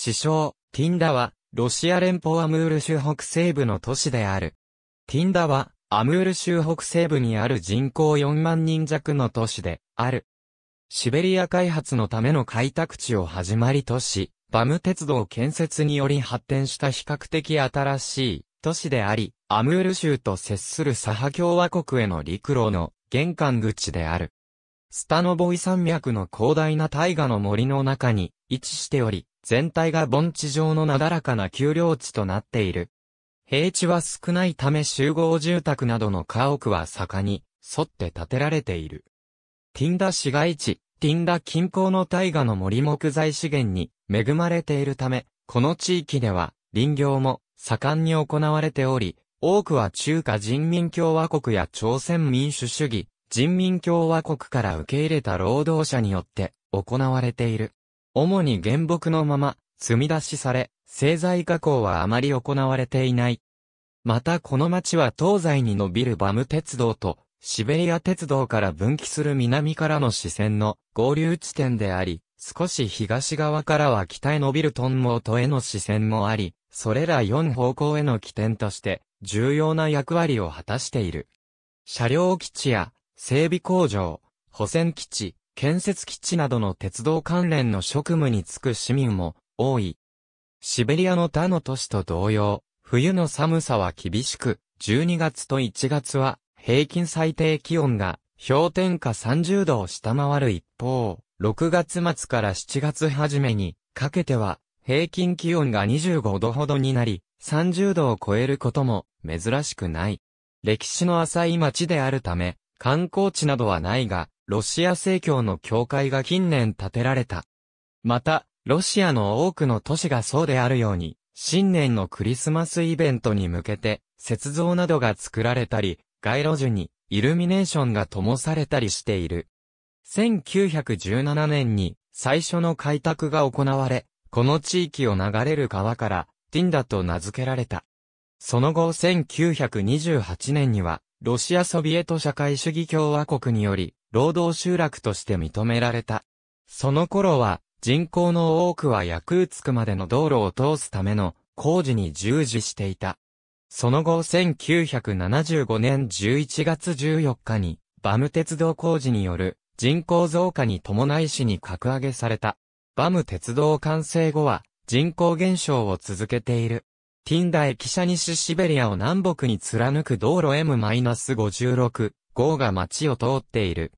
首相、ティンダは、ロシア連邦アムール州北西部の都市である。ティンダは、アムール州北西部にある人口4万人弱の都市である。シベリア開発のための開拓地を始まりとし、バム鉄道建設により発展した比較的新しい都市であり、アムール州と接するサハ共和国への陸路の玄関口である。スタノボイ山脈の広大な大河の森の中に位置しており、全体が盆地上のなだらかな丘陵地となっている。平地は少ないため集合住宅などの家屋は坂に沿って建てられている。ティンダ市街地、ティンダ近郊の大河の森木材資源に恵まれているため、この地域では林業も盛んに行われており、多くは中華人民共和国や朝鮮民主主義、人民共和国から受け入れた労働者によって行われている。主に原木のまま、積み出しされ、製材加工はあまり行われていない。またこの町は東西に伸びるバム鉄道と、シベリア鉄道から分岐する南からの支線の合流地点であり、少し東側からは北へ伸びるトンモートへの支線もあり、それら4方向への起点として、重要な役割を果たしている。車両基地や、整備工場、保線基地、建設基地などの鉄道関連の職務に就く市民も多い。シベリアの他の都市と同様、冬の寒さは厳しく、12月と1月は平均最低気温が氷点下30度を下回る一方、6月末から7月初めにかけては平均気温が25度ほどになり、30度を超えることも珍しくない。歴史の浅い町であるため、観光地などはないが、ロシア正教の教会が近年建てられた。また、ロシアの多くの都市がそうであるように、新年のクリスマスイベントに向けて、雪像などが作られたり、街路樹にイルミネーションが灯されたりしている。1917年に最初の開拓が行われ、この地域を流れる川からティンダと名付けられた。その後1928年には、ロシアソビエト社会主義共和国により、労働集落として認められた。その頃は、人口の多くは役クつくまでの道路を通すための工事に従事していた。その後1975年11月14日に、バム鉄道工事による人口増加に伴い市に格上げされた。バム鉄道完成後は人口減少を続けている。ティンダ駅舎西シベリアを南北に貫く道路 M-56 号が街を通っている。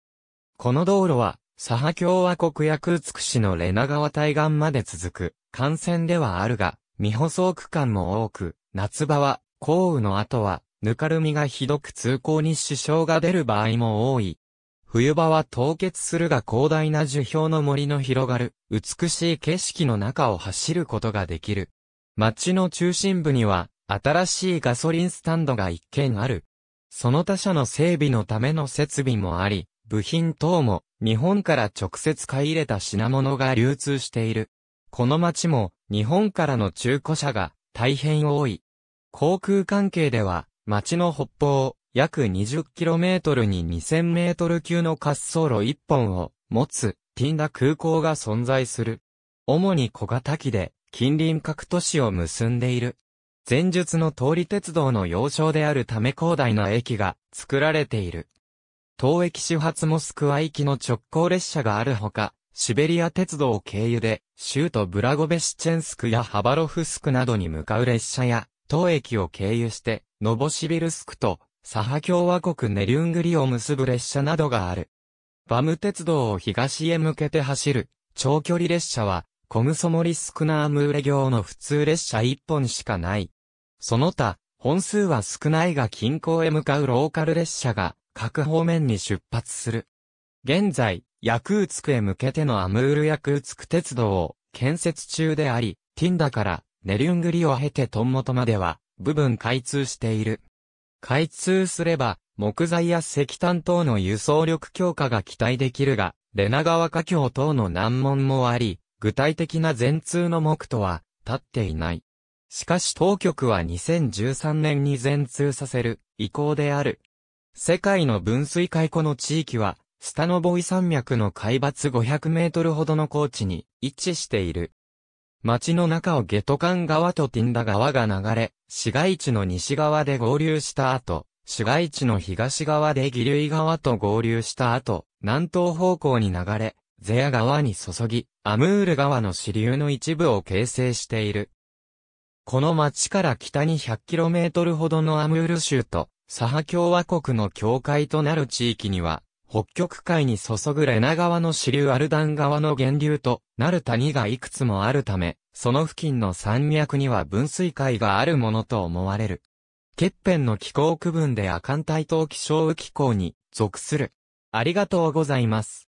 この道路は、サハ共和国やクーツク市のレナ川対岸まで続く、幹線ではあるが、未舗装区間も多く、夏場は、降雨の後は、ぬかるみがひどく通行に支障が出る場合も多い。冬場は凍結するが広大な樹氷の森の広がる、美しい景色の中を走ることができる。街の中心部には、新しいガソリンスタンドが一軒ある。その他社の整備のための設備もあり、部品等も日本から直接買い入れた品物が流通している。この町も日本からの中古車が大変多い。航空関係では町の北方約 20km に 2000m 級の滑走路1本を持つティンダ空港が存在する。主に小型機で近隣各都市を結んでいる。前述の通り鉄道の要衝であるため広大な駅が作られている。東駅始発モスクワ行きの直行列車があるほか、シベリア鉄道経由で、州都ブラゴベシチェンスクやハバロフスクなどに向かう列車や、当駅を経由して、ノボシビルスクと、サハ共和国ネリュングリを結ぶ列車などがある。バム鉄道を東へ向けて走る、長距離列車は、コムソモリスクナームーレ行の普通列車1本しかない。その他、本数は少ないが近郊へ向かうローカル列車が、各方面に出発する。現在、ヤクーツクへ向けてのアムールヤクーツク鉄道を建設中であり、ティンダからネリュングリを経てトンモトまでは部分開通している。開通すれば木材や石炭等の輸送力強化が期待できるが、レナ川河橋等の難問もあり、具体的な全通の目とは立っていない。しかし当局は2013年に全通させる意向である世界の分水海湖の地域は、スタノボイ山脈の海抜500メートルほどの高地に位置している。町の中をゲトカン川とティンダ川が流れ、市街地の西側で合流した後、市街地の東側でギルイ川と合流した後、南東方向に流れ、ゼア川に注ぎ、アムール川の支流の一部を形成している。この町から北に 100km ほどのアムール州と、サハ共和国の境界となる地域には、北極海に注ぐレナ川の支流アルダン川の源流となる谷がいくつもあるため、その付近の山脈には分水海があるものと思われる。欠片の気候区分でアカント東気象雨気候に属する。ありがとうございます。